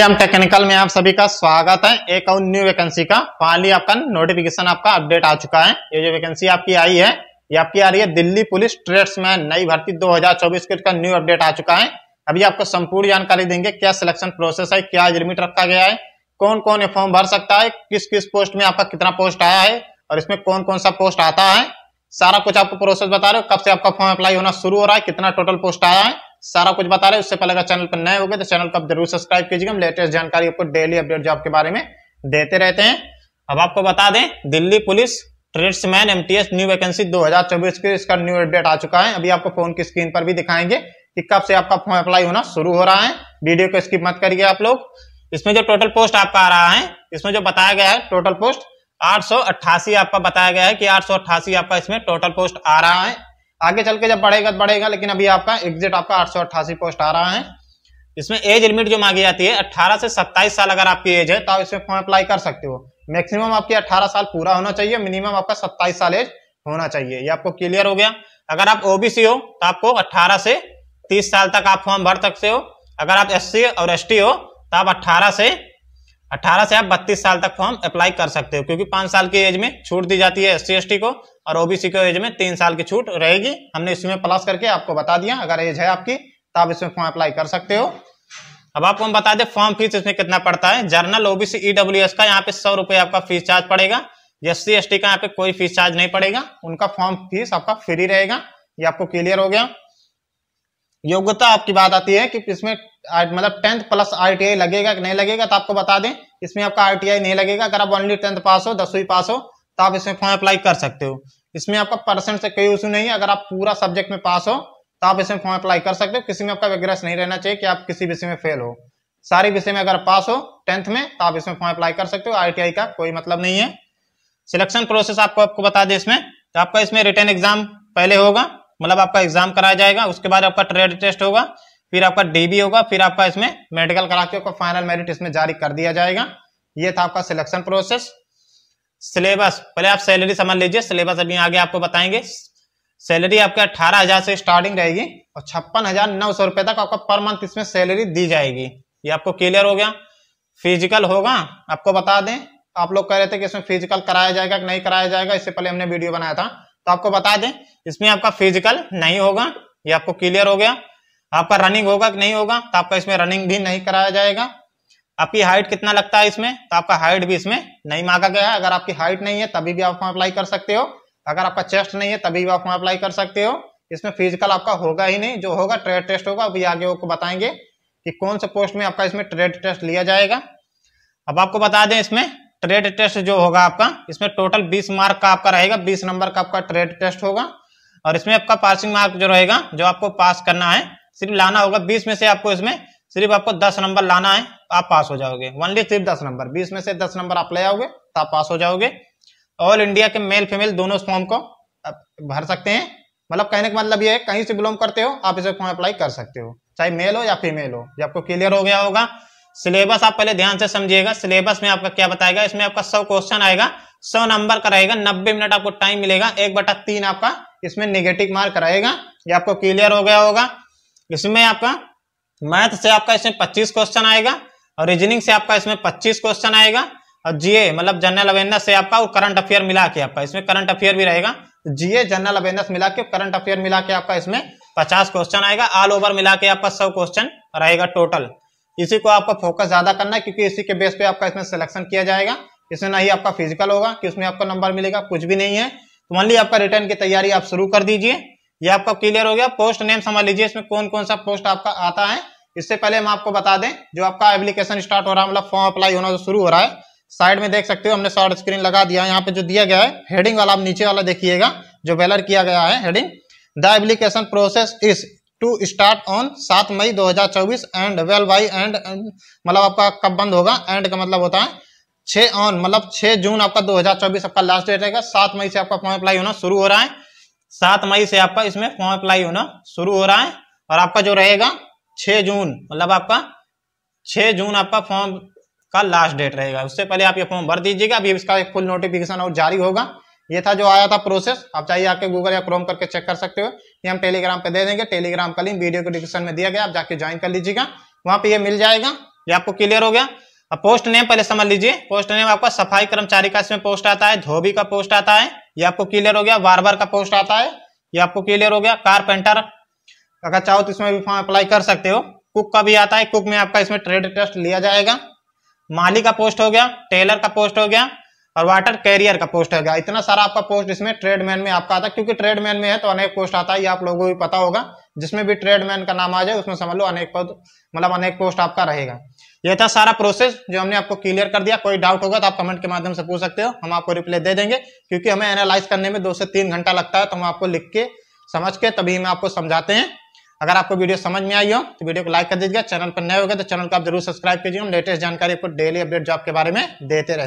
M technical में आप सभी का स्वागत है एक और न्यू वैकेंसी का फाइनली आपका नोटिफिकेशन आपका अपडेट आ चुका है ये जो वैकेंसी आपकी आई है ये आपकी आ रही है दिल्ली पुलिस ट्रेड्स में नई भर्ती 2024 का न्यू अपडेट आ चुका है अभी आपको संपूर्ण जानकारी देंगे क्या सिलेक्शन प्रोसेस है क्या लिमिट रखा गया है कौन कौन ये फॉर्म भर सकता है किस किस पोस्ट में आपका कितना पोस्ट आया है और इसमें कौन कौन सा पोस्ट आता है सारा कुछ आपको प्रोसेस बता रहे हो कब से आपका फॉर्म अप्लाई होना शुरू हो रहा है कितना टोटल पोस्ट आया है सारा कुछ बता रहे हैं उससे पहले अगर चैनल पर नए हो गए तो चैनल को आप जरूर सब्सक्राइब कीजिएगा हम लेटेस्ट जानकारी आपको डेली अपडेट जॉब के बारे में देते रहते हैं अब आपको बता दें Delhi police tradesman MTS new vacancy 2024 के इसका न्यू अपडेट आ चुका है अभी आपको फोन की स्क्रीन पर भी दिखाएंगे कि कब से आपका फॉर्म अप्लाई होना शुरू हो रहा है वीडियो को स्किप मत करिए आप लोग इसमें जो टोटल पोस्ट आपका आ रहा है इसमें जो बताया गया है टोटल पोस्ट आठ आपका बताया गया है कि आठ आपका इसमें टोटल पोस्ट आ रहा है आगे चल के जब बढ़ेगा तो बढ़ेगा लेकिन अभी आपका एग्जिट आपका आठ पोस्ट आ रहा है इसमें एज लिमिट जो मांगी जाती है 18 से 27 साल अगर आपकी एज है तो आप इसमें फॉर्म अप्लाई कर सकते हो मैक्सिमम आपकी 18 साल पूरा होना चाहिए मिनिमम आपका 27 साल एज होना चाहिए ये आपको क्लियर हो गया अगर आप ओबीसी हो तो आपको 18 से 30 साल तक आप फॉर्म भर सकते हो अगर आप एस और एस हो तो आप अट्ठारह से 18 से आप 32 साल तक फॉर्म अप्लाई कर सकते हो क्योंकि पांच साल की एज में छूट दी जाती है एस सी को और ओबीसी को एज में तीन साल की छूट रहेगी हमने इसमें प्लस करके आपको बता दिया अगर एज है आपकी तो आप इसमें फॉर्म अप्लाई कर सकते हो अब आपको हम बता दें फॉर्म फीस इसमें कितना पड़ता है जर्नल ओबीसी ईडब्ल्यू e का यहाँ पे सौ रुपए आपका फीस चार्ज पड़ेगा एस सी का यहाँ पे कोई फीस चार्ज नहीं पड़ेगा उनका फॉर्म फीस आपका फ्री रहेगा ये आपको क्लियर हो गया योग्यता आपकी बात आती है कि इसमें मतलब टेंथ प्लस आई लगेगा नहीं लगेगा तो आपको बता दें इसमें आपका आई नहीं लगेगा अगर आप ओनली टेंथ पास हो दसवीं पास हो तो आप इसमें फॉर्म अप्लाई कर सकते हो इसमें आपका परसेंट से कोई इशू नहीं है अगर आप पूरा सब्जेक्ट में पास हो तो आप इसमें फॉर्म अप्लाई कर सकते हो किसी में आपका विग्रेस नहीं रहना चाहिए कि आप किसी विषय में फेल हो सारे विषय में अगर पास हो टेंथ में तो आप इसमें फॉर्म अप्लाई कर सकते हो आई का कोई मतलब नहीं है सिलेक्शन प्रोसेस आपको आपको बता दें इसमें तो आपका इसमें रिटर्न एग्जाम पहले होगा मतलब आपका एग्जाम कराया जाएगा उसके बाद आपका ट्रेड टेस्ट होगा फिर आपका डीबी होगा फिर आपका इसमें मेडिकल करा के आपका फाइनल मेरिट इसमें जारी कर दिया जाएगा ये था आपका सिलेक्शन प्रोसेस सिलेबस पहले आप सैलरी समझ लीजिए सिलेबस अभी आगे आपको बताएंगे सैलरी आपके अट्ठारह हजार से स्टार्टिंग रहेगी और छप्पन हजार नौ सौ रुपए तक आपका पर मंथ इसमें सैलरी दी जाएगी ये आपको क्लियर हो गया फिजिकल होगा आपको बता दें आप लोग कह रहे थे कि इसमें फिजिकल कराया जाएगा कि नहीं कराया जाएगा इससे पहले हमने वीडियो बनाया था तो आपको बता दें इसमें आपका फिजिकल नहीं होगा ये आपको क्लियर हो गया आपका रनिंग होगा कि नहीं होगा तो आपका इसमें रनिंग भी नहीं कराया जाएगा आपकी हाइट कितना लगता है इसमें तो आपका हाइट भी इसमें नहीं मांगा गया है अगर आपकी हाइट नहीं है तभी भी आप वहाँ अप्लाई कर सकते हो अगर आपका चेस्ट नहीं है तभी भी आप वहाँ अप्लाई कर सकते हो इसमें फिजिकल आपका होगा ही नहीं जो होगा ट्रेड टेस्ट होगा अभी आगे आपको बताएंगे कि कौन से पोस्ट में आपका इसमें ट्रेड टेस्ट लिया जाएगा अब आपको बता दें इसमें ट्रेड टेस्ट जो होगा आपका इसमें टोटल 20 मार्क का आपका रहेगा 20 नंबर का आपका ट्रेड टेस्ट होगा और इसमें आपका पासिंग मार्क जो रहेगा जो आपको पास करना है सिर्फ लाना होगा 20 में से आपको इसमें सिर्फ आपको 10 नंबर लाना है आप पास हो जाओगे वनली सिर्फ 10 नंबर 20 में से 10 नंबर आप ले आओगे तो आप पास हो जाओगे ऑल इंडिया के मेल फीमेल दोनों फॉर्म को भर सकते हैं मतलब कहने का मतलब ये है कहीं से बिलोंग करते हो आप इसे फॉर्म अप्लाई कर सकते हो चाहे मेल हो या फीमेल हो जब आपको क्लियर हो गया होगा सिलेबस आप पहले ध्यान से समझिएगा सिलेबस में आपका क्या बताएगा इसमें आपका सौ क्वेश्चन आएगा सौ नंबर का रहेगा नब्बे मिनट आपको टाइम मिलेगा एक बटा तीन आपका इसमें निगेटिव मार्क रहेगा ये आपको क्लियर हो गया होगा इसमें आपका मैथ से आपका इसमें पच्चीस क्वेश्चन आएगा और रीजनिंग से आपका इसमें पच्चीस क्वेश्चन आएगा और जीए मतलब जनरल अवेयरनेस से आपका और करंट अफेयर मिला के आपका इसमें करंट अफेयर भी रहेगा जीए जनरल अवेयरनेस मिला के करंट अफेयर मिला के आपका इसमें पचास क्वेश्चन आएगा ऑल ओवर मिला के आपका सौ क्वेश्चन रहेगा टोटल इसी को आपका फोकस ज्यादा करना है क्योंकि इसी के बेस पे आपका इसमें सिलेक्शन किया जाएगा इसमें ना ही आपका फिजिकल होगा कि उसमें आपका नंबर मिलेगा कुछ भी नहीं है तो मान ली आपका रिटर्न की तैयारी आप शुरू कर दीजिए ये आपका क्लियर हो गया पोस्ट नेम समझ लीजिए इसमें कौन कौन सा पोस्ट आपका आता है इससे पहले हम आपको बता दें जो आपका एप्लीकेशन स्टार्ट हो रहा है मतलब फॉर्म अप्लाई होना शुरू हो रहा है साइड में देख सकते हो हमने शॉर्ट स्क्रीन लगा दिया यहाँ पे जो दिया गया है हेडिंग वाला आप नीचे वाला देखिएगा जो बैलर किया गया है heading the application process is to start on सात मई 2024 एंड वेल बाई एंड मतलब आपका कब बंद होगा एंड का मतलब होता है छ ऑन मतलब छः जून आपका 2024 आपका लास्ट डेट रहेगा सात मई से आपका फॉर्म अप्लाई होना शुरू हो रहा है सात मई से आपका इसमें फॉर्म अप्लाई होना शुरू हो रहा है और आपका जो रहेगा छः जून मतलब आपका छः जून आपका फॉर्म का लास्ट डेट रहेगा उससे पहले आप ये फॉर्म भर दीजिएगा अभी इसका एक फुल नोटिफिकेशन और जारी होगा ये था जो आया था प्रोसेस आप चाहिए आके गूगल या क्रोम करके चेक कर सकते हो ये हम टेलीग्राम पे दे देंगे टेलीग्राम का लिंक वीडियो के डिस्क्रिप्शन में दिया गया आप जाके ज्वाइन कर लीजिएगा वहां पे ये मिल जाएगा ये आपको क्लियर हो गया अब पोस्ट नेम पहले समझ लीजिए पोस्ट नेम आपका सफाई कर्मचारी का इसमें पोस्ट आता है धोबी का पोस्ट आता है ये आपको क्लियर हो गया बार का पोस्ट आता है ये आपको क्लियर हो गया कारपेंटर अगर चाहो तो इसमें भी फॉर्म अप्लाई कर सकते हो कुक का भी आता है कुक में आपका इसमें ट्रेड टेस्ट लिया जाएगा माली का पोस्ट हो गया टेलर का पोस्ट हो गया और वाटर कैरियर का पोस्ट है इतना सारा आपका पोस्ट इसमें ट्रेडमैन में आपका आता है क्योंकि ट्रेडमैन में है तो अनेक पोस्ट आता है ये आप लोगों को भी पता होगा जिसमें भी ट्रेडमैन का नाम आ जाए उसमें समझ लो अनेक पद मतलब अनेक पोस्ट आपका रहेगा ये था सारा प्रोसेस जो हमने आपको क्लियर कर दिया कोई डाउट होगा तो आप कमेंट के माध्यम से पूछ सकते हो हम आपको रिप्लाई दे देंगे क्योंकि हमें एनालाइज करने में दो से तीन घंटा लगता है तो हम आपको लिख के समझ के तभी हम आपको समझाते हैं अगर आपको वीडियो समझ में आई हो तो वीडियो को लाइक कर दीजिएगा चैनल पर नए होगा तो चैनल को आप जरूर सब्सक्राइब कीजिए हम लेटेस्ट जानकारी आपको डेली अपडेट जॉब के बारे में देते रहे